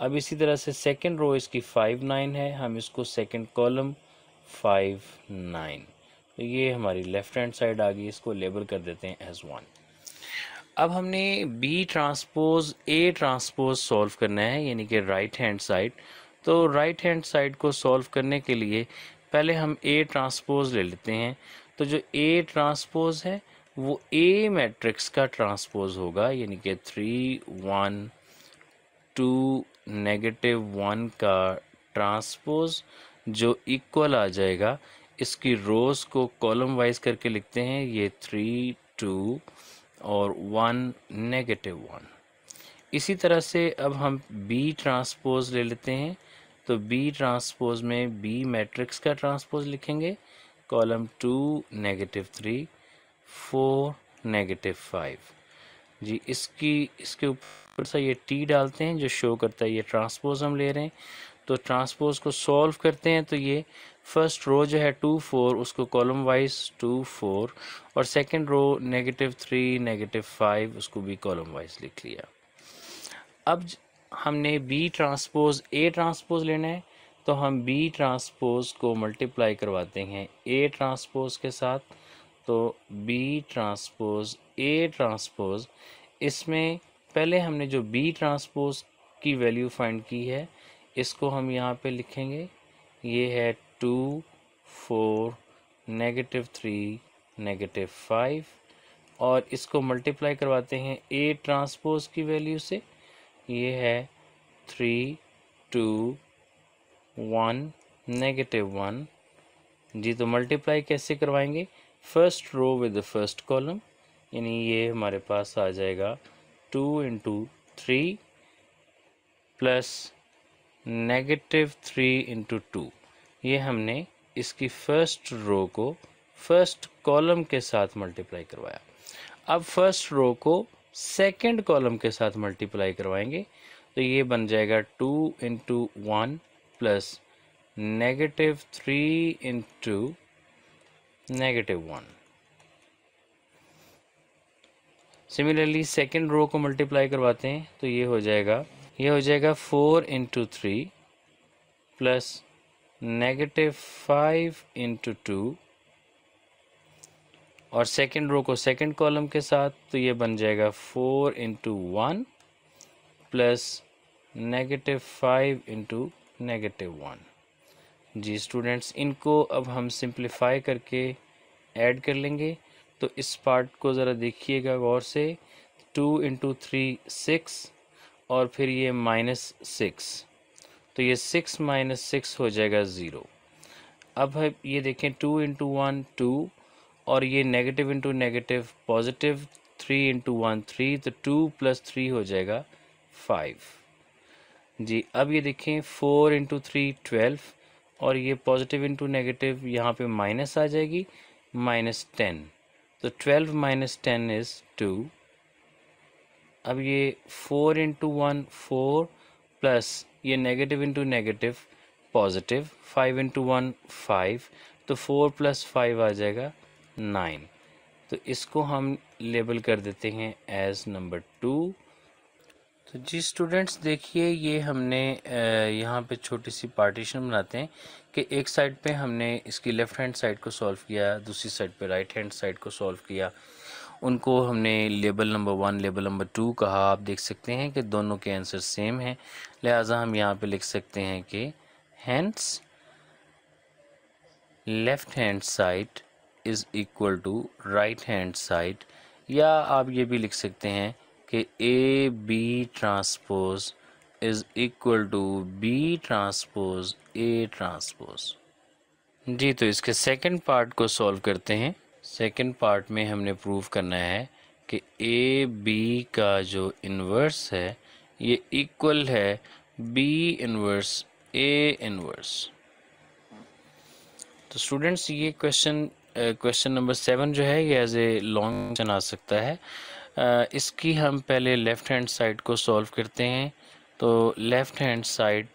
अब इसी तरह से सेकेंड रो इसकी फाइव नाइन है हम इसको सेकेंड कॉलम फाइव नाइन तो ये हमारी लेफ़्ट हैंड साइड आ गई इसको लेबल कर देते हैं एज वन अब हमने B transpose A transpose solve करना है यानी कि राइट हैंड साइड तो राइट हैंड साइड को सॉल्व करने के लिए पहले हम ए ट्रांसपोज ले लेते हैं तो जो ए ट्रांसपोज है वो ए मैट्रिक्स का ट्रांसपोज होगा यानी कि three one two negative one का ट्रांसपोज जो इक्वल आ जाएगा इसकी रोज को कॉलम वाइज करके लिखते हैं ये थ्री टू और वन नेगेटिव वन इसी तरह से अब हम बी ट्रांसपोज ले लेते हैं तो बी ट्रांसपोज में बी मैट्रिक्स का ट्रांसपोज लिखेंगे column two negative three four negative five जी इसकी इसके ऊपर सिंपल सा ये टी डालते हैं जो शो करता है ये ट्रांसपोज हम ले रहे हैं तो ट्रांसपोज को सॉल्व करते हैं तो ये फर्स्ट रो जो है टू फोर उसको कॉलम वाइज टू फोर और second row negative three negative five उसको भी कॉलम वाइज लिख लिया अब हमने बी ट्रांसपोज ए ट्रांसपोज लेना है तो हम बी ट्रांसपोज को मल्टीप्लाई करवाते हैं ए ट्रांसपोज के साथ तो बी ट्रांसपोज ए ट्रांसपोज इसमें पहले हमने जो बी ट्रांसपोज की वैल्यू फाइंड की है इसको हम यहाँ पे लिखेंगे ये है two four negative three negative five और इसको मल्टीप्लाई करवाते हैं ए ट्रांसपोज की वैल्यू से ये है three two one negative one जी तो मल्टीप्लाई कैसे करवाएंगे first row with the first column यानी ये हमारे पास आ जाएगा two into three plus negative three into two ये हमने इसकी फर्स्ट रो को फर्स्ट कॉलम के साथ मल्टीप्लाई करवाया अब फर्स्ट रो को सेकंड कॉलम के साथ मल्टीप्लाई करवाएंगे तो ये बन जाएगा two into one plus negative three into negative one similarly second row को मल्टीप्लाई करवाते हैं तो ये हो जाएगा ये हो जाएगा four into three plus negative five into two और सेकेंड रो को सेकेंड कॉलम के साथ तो ये बन जाएगा four into one plus negative five into negative one जी स्टूडेंट्स इनको अब हम सिंप्लीफाई करके ऐड कर लेंगे तो इस पार्ट को ज़रा देखिएगा गौर से टू इंटू थ्री सिक्स और फिर ये माइनस सिक्स तो ये सिक्स माइनस सिक्स हो जाएगा ज़ीरो अब है ये देखें टू इंटू वन टू और ये negative into negative positive three into one three तो टू प्लस थ्री हो जाएगा फाइव जी अब ये देखें फोर इंटू थ्री ट्वेल्व और ये पॉजिटिव इंटू नेगेटिव यहाँ पे माइनस आ जाएगी माइनस टेन तो twelve minus ten is two अब ये four into one four plus ये negative into negative positive five into one five तो फोर प्लस फाइव आ जाएगा नाइन तो इसको हम लेबल कर देते हैं एज नंबर टू तो जी स्टूडेंट्स देखिए ये हमने यहाँ पे छोटी सी पार्टीशन बनाते हैं कि एक साइड पे हमने इसकी लेफ़्ट हैंड साइड को सॉल्व किया दूसरी साइड पे राइट हैंड साइड को सॉल्व किया उनको हमने label number one label number two कहा आप देख सकते हैं कि दोनों के आंसर सेम हैं लिहाजा हम यहाँ पे लिख सकते हैं कि hence left hand side is equal to right hand side या आप ये भी लिख सकते हैं कि A B transpose is equal to B transpose A transpose जी तो इसके सेकंड पार्ट को सॉल्व करते हैं सेकंड पार्ट में हमने प्रूव करना है कि ए बी का जो इन्वर्स है ये इक्वल है बी इन्वर्स ए इन्वर्स तो स्टूडेंट्स ये क्वेश्चन क्वेश्चन नंबर सेवन जो है ये एज ए लॉन्ग क्वेश्चन आ सकता है इसकी हम पहले लेफ़्ट हैंड साइड को सॉल्व करते हैं तो लेफ़्ट हैंड साइड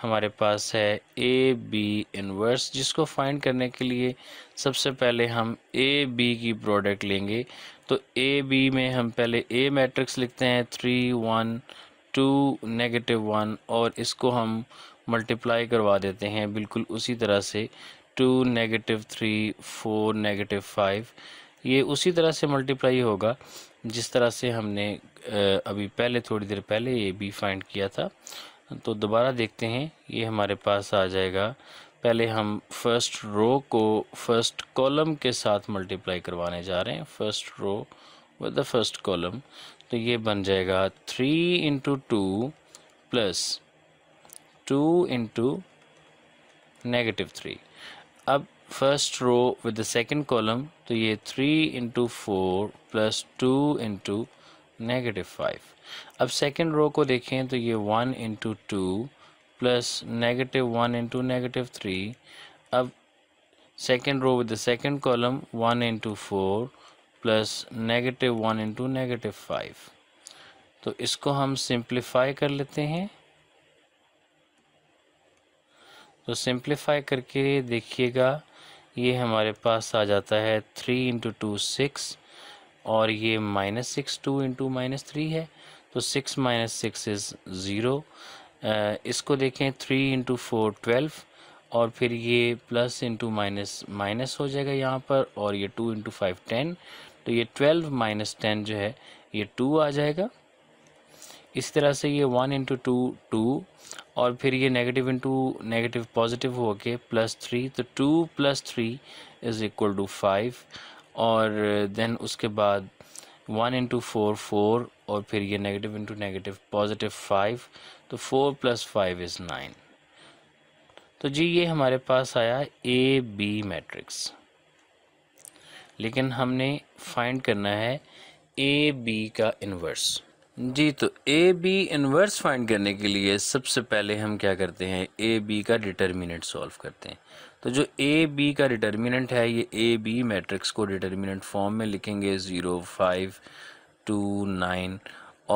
हमारे पास है ए बी इनवर्स जिसको फाइंड करने के लिए सबसे पहले हम ए बी की प्रोडक्ट लेंगे तो ए बी में हम पहले ए मैट्रिक्स लिखते हैं three one two negative one और इसको हम मल्टीप्लाई करवा देते हैं बिल्कुल उसी तरह से two negative three four negative five ये उसी तरह से मल्टीप्लाई होगा जिस तरह से हमने अभी पहले थोड़ी देर पहले ये भी फाइंड किया था तो दोबारा देखते हैं ये हमारे पास आ जाएगा पहले हम फर्स्ट रो को फर्स्ट कॉलम के साथ मल्टीप्लाई करवाने जा रहे हैं first row with the first column तो ये बन जाएगा three into two plus two into negative three अब first row with the second column तो ये three into four plus two into negative five अब सेकंड रो को देखें तो ये one into two plus negative one into negative three अब second row with the second column one into four plus negative one into negative five तो इसको हम simplify कर लेते हैं तो सिंप्लीफाई करके देखिएगा ये हमारे पास आ जाता है थ्री इंटू टू सिक्स और ये minus six two into minus three है तो six minus six is zero इसको देखें थ्री इंटू फोर ट्वेल्व और फिर ये प्लस इंटू माइनस माइनस हो जाएगा यहाँ पर और ये टू इंटू फाइव टेन तो ये ट्वेल्व माइनस टेन जो है ये टू आ जाएगा इस तरह से ये वन इंटू टू टू और फिर ये नेगेटिव इंटू नेगेटिव पॉजिटिव हो के प्लस थ्री तो two plus three is equal to five और देन उसके बाद वन इंटू फोर फोर और फिर ये negative into negative positive five तो four plus five is nine तो जी ये हमारे पास आया ए बी मैट्रिक्स लेकिन हमने फाइंड करना है ए बी का इन्वर्स जी तो ए बी इन्वर्स फाइंड करने के लिए सबसे पहले हम क्या करते हैं ए बी का डिटर्मिनेंट सॉल्व करते हैं तो जो ए बी का डिटर्मिनेंट है ये ए बी मैट्रिक्स को डिटर्मिनेंट फॉर्म में लिखेंगे ज़ीरो फाइव टू नाइन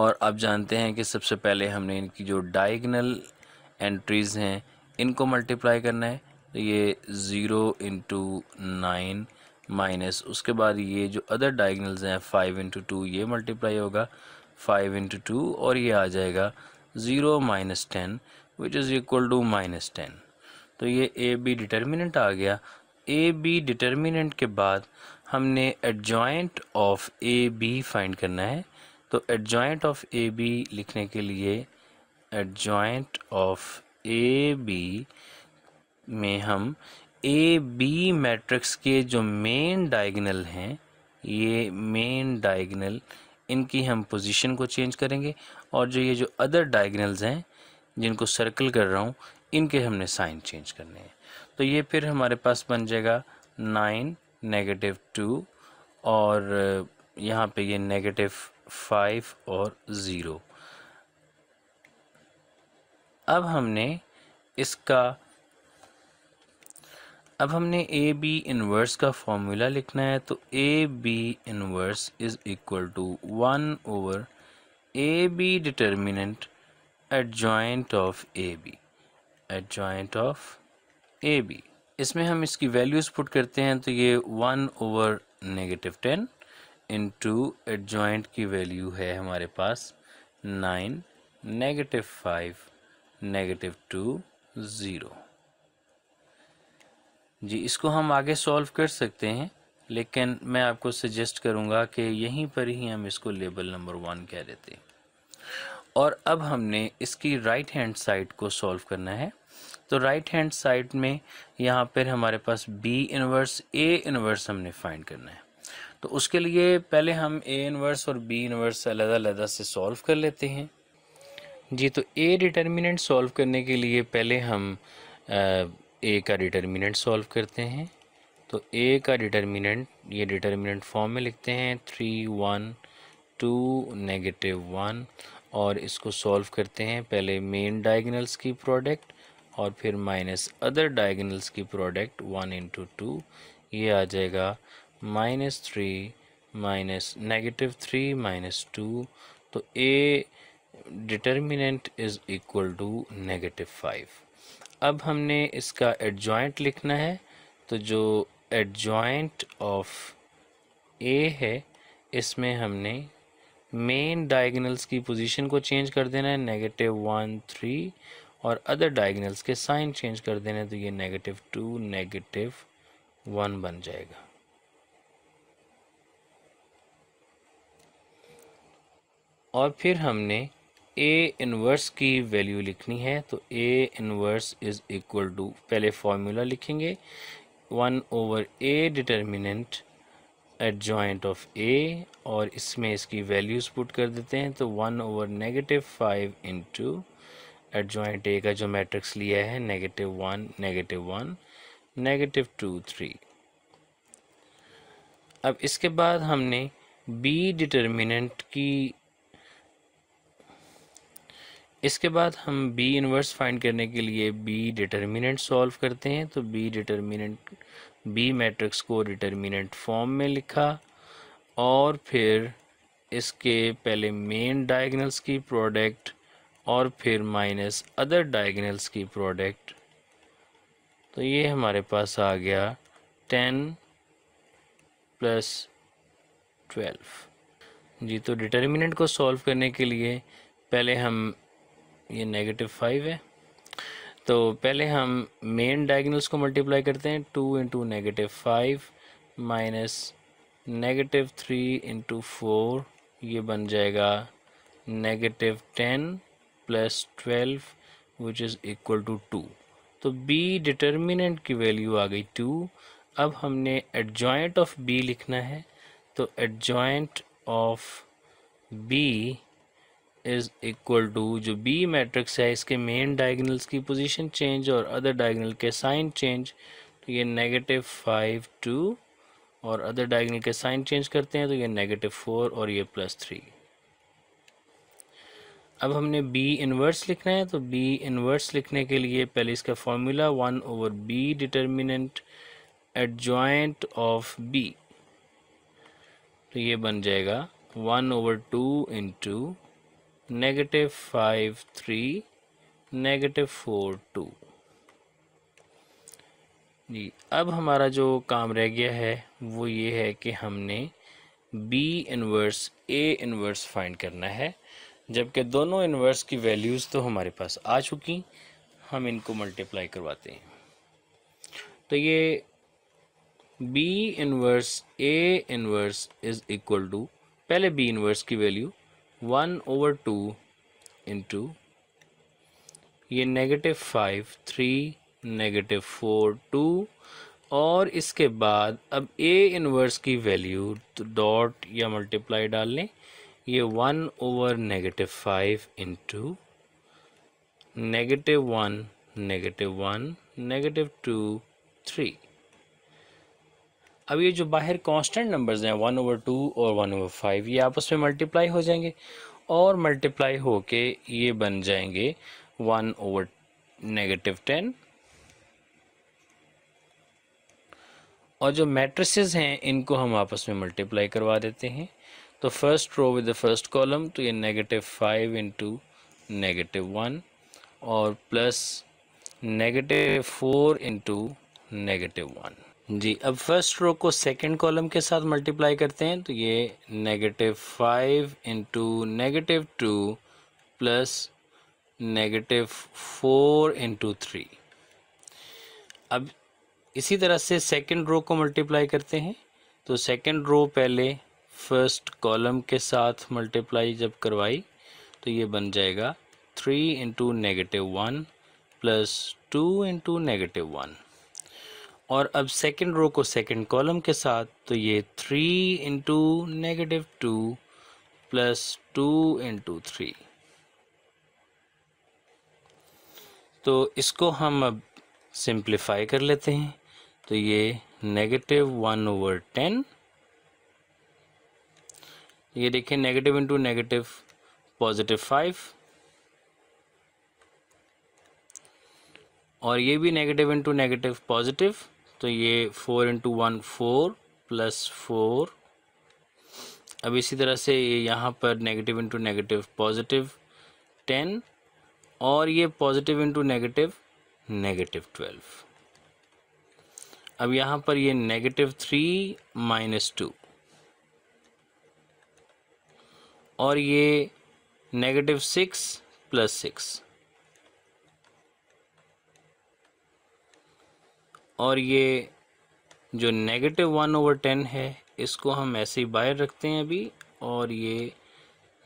और आप जानते हैं कि सबसे पहले हमने इनकी जो डाइगनल एंट्रीज़ हैं इनको मल्टीप्लाई करना है तो ये ज़ीरो इंटू नाइन माइनस उसके बाद ये जो अदर डाइगनल्स हैं फाइव इंटू टू ये मल्टीप्लाई होगा फाइव इंटू टू और ये आ जाएगा zero minus ten which is equal to minus ten तो ये ए बी डिटर्मिनेंट आ गया ए बी डिटर्मिनेंट के बाद हमने adjoint of A B find करना है तो एडजॉइंट ऑफ ए बी लिखने के लिए एडजॉइंट ऑफ ए बी में हम ए बी मैट्रिक्स के जो मेन डायगनल हैं ये मेन डायगनल इनकी हम पोजीशन को चेंज करेंगे और जो ये जो अदर डायगनल्स हैं जिनको सर्कल कर रहा हूँ इनके हमने साइन चेंज करने हैं तो ये फिर हमारे पास बन जाएगा नाइन नेगेटिव टू और यहाँ पे ये नेगेटिव फाइव और ज़ीरो अब हमने इसका अब हमने ए बी इनवर्स का फॉर्मूला लिखना है तो A B inverse is equal to one over A B determinant adjoint of A B adjoint of A B इसमें हम इसकी वैल्यूज़ पुट करते हैं तो ये one over negative ten into adjoint की वैल्यू है हमारे पास nine negative five negative two zero जी इसको हम आगे सॉल्व कर सकते हैं लेकिन मैं आपको सजेस्ट करूंगा कि यहीं पर ही हम इसको लेबल नंबर वन कह देते हैं और अब हमने इसकी राइट हैंड साइड को सॉल्व करना है तो राइट हैंड साइड में यहाँ पर हमारे पास बी इनवर्स ए इनवर्स हमने फाइंड करना है तो उसके लिए पहले हम ए इनवर्स और बी इनवर्स अलग अलग से सॉल्व कर लेते हैं जी तो ए डिटर्मिनेंट सॉल्व करने के लिए पहले हम आ, ए का डिटर्मिनेंट सॉल्व करते हैं तो ए का डिटर्मिनेंट ये डिटर्मिनेंट फॉर्म में लिखते हैं three one two negative one और इसको सॉल्व करते हैं पहले मेन डायगनल्स की प्रोडक्ट और फिर माइनस अदर डायगनल्स की प्रोडक्ट वन इंटू टू ये आ जाएगा minus three minus negative three minus two तो A determinant is equal to negative five अब हमने इसका एडजॉइंट लिखना है तो जो एडजॉइंट ऑफ ए है इसमें हमने मेन डायगनल्स की पोजीशन को चेंज कर देना है नेगेटिव वन थ्री और अदर डायगनल्स के साइन चेंज कर देने तो ये नेगेटिव टू नेगेटिव वन बन जाएगा और फिर हमने ए इनवर्स की वैल्यू लिखनी है तो A inverse is equal to पहले फार्मूला लिखेंगे one over A determinant adjoint of A और इसमें इसकी वैल्यूज़ पुट कर देते हैं तो one over negative five into adjoint A का जो मैट्रिक्स लिया है negative one negative one negative two three अब इसके बाद हमने बी डिटर्मिनेंट की इसके बाद हम b इन्वर्स फाइंड करने के लिए b डिटर्मिनेंट सॉल्व करते हैं तो b डिटर्मिनेंट b मैट्रिक्स को डिटर्मिनेंट फॉर्म में लिखा और फिर इसके पहले मेन डायगनल्स की प्रोडक्ट और फिर माइनस अदर डायगनल्स की प्रोडक्ट तो ये हमारे पास आ गया टेन प्लस ट्वेल्व जी तो डिटर्मिनेंट को सॉल्व करने के लिए पहले हम ये नेगेटिव फाइव है तो पहले हम मेन डायगनल्स को मल्टीप्लाई करते हैं two into negative five minus negative three into four ये बन जाएगा negative ten plus twelve which is equal to two तो बी डिटर्मिनेंट की वैल्यू आ गई टू अब हमने एडजॉइंट ऑफ बी लिखना है तो adjoint of B is equal to जो बी मैट्रिक्स है इसके मेन डायगनल्स की पोजीशन चेंज और अदर डायगनल के साइन चेंज तो ये नेगेटिव फाइव टू और अदर डायगनल के साइन चेंज करते हैं तो ये नेगेटिव फोर और ये प्लस थ्री अब हमने बी इन्वर्स लिखना है तो बी इन्वर्स लिखने के लिए पहले इसका formula one over B determinant adjoint of B तो ये बन जाएगा one over two into negative 5 3 negative 4 2 जी अब हमारा जो काम रह गया है वो ये है कि हमने b inverse a inverse find करना है जबकि दोनों इनवर्स की वैल्यूज़ तो हमारे पास आ चुकी हम इनको मल्टीप्लाई करवाते हैं तो ये b inverse a inverse is equal to पहले b इनवर्स की value one over two into ये negative five three negative four two और इसके बाद अब ए इन्वर्स की वैल्यू तो डॉट या मल्टीप्लाई डाल लें ये one over negative five into negative one negative one negative two three अब ये जो बाहर कांस्टेंट नंबर्स हैं वन ओवर टू और वन ओवर फाइव ये आपस में मल्टीप्लाई हो जाएंगे और मल्टीप्लाई हो के ये बन जाएंगे वन ओवर नेगेटिव टेन और जो मैट्रिसेस हैं इनको हम आपस में मल्टीप्लाई करवा देते हैं तो first row with the first column तो ये negative five into negative one और plus negative four into negative one जी अब फर्स्ट रो को सेकंड कॉलम के साथ मल्टीप्लाई करते हैं तो ये negative five into negative two plus negative four into three अब इसी तरह से सेकंड रो को मल्टीप्लाई करते हैं तो सेकंड रो पहले फर्स्ट कॉलम के साथ मल्टीप्लाई जब करवाई तो ये बन जाएगा three into negative one plus two into negative one और अब सेकेंड रो को सेकेंड कॉलम के साथ तो ये three into negative two plus two into three तो इसको हम अब सिंप्लीफाई कर लेते हैं तो ये नेगेटिव वन ओवर टेन ये देखिए negative into negative positive five और ये भी नेगेटिव इंटू नेगेटिव पॉजिटिव तो ये four into one four plus four अब इसी तरह से ये यहाँ पर negative into negative positive ten और ये positive into negative negative twelve अब यहाँ पर ये नेगेटिव थ्री माइनस टू और ये नेगेटिव सिक्स प्लस सिक्स और ये जो नेगेटिव वन ओवर टेन है इसको हम ऐसे ही बाहर रखते हैं अभी और ये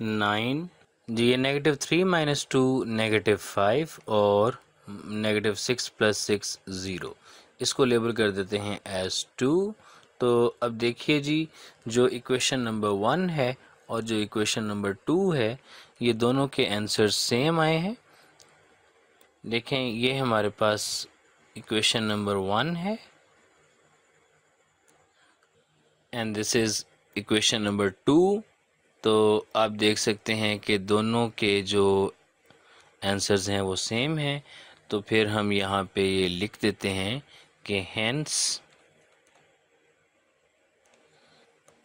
नाइन जी ये negative three minus two negative five और negative six plus six zero इसको लेबल कर देते हैं एस टू तो अब देखिए जी जो इक्वेशन नंबर वन है और जो इक्वेशन नंबर टू है ये दोनों के आंसर सेम आए हैं देखें ये हमारे पास equation number वन है and this is equation number two तो आप देख सकते हैं कि दोनों के जो आंसर्स हैं वो सेम हैं तो फिर हम यहाँ पे ये लिख देते हैं कि हैंस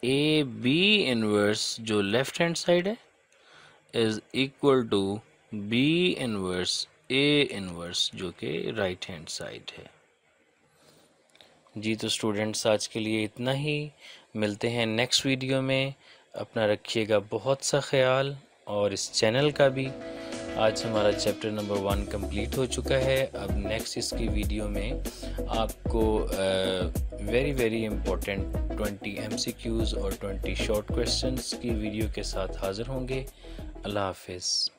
ए बी इनवर्स जो लेफ़्ट हैंड साइड है is equal to B inverse A inverse जो कि राइट हैंड साइड है जी तो स्टूडेंट्स आज के लिए इतना ही मिलते हैं नेक्स्ट वीडियो में अपना रखिएगा बहुत सा ख्याल और इस चैनल का भी आज हमारा चैप्टर नंबर वन कंप्लीट हो चुका है अब नेक्स्ट इसकी वीडियो में आपको वेरी वेरी इम्पोर्टेंट 20 क्यूज़ और 20 शॉर्ट क्वेश्चंस की वीडियो के साथ हाज़िर होंगे अल्लाह हाफिज़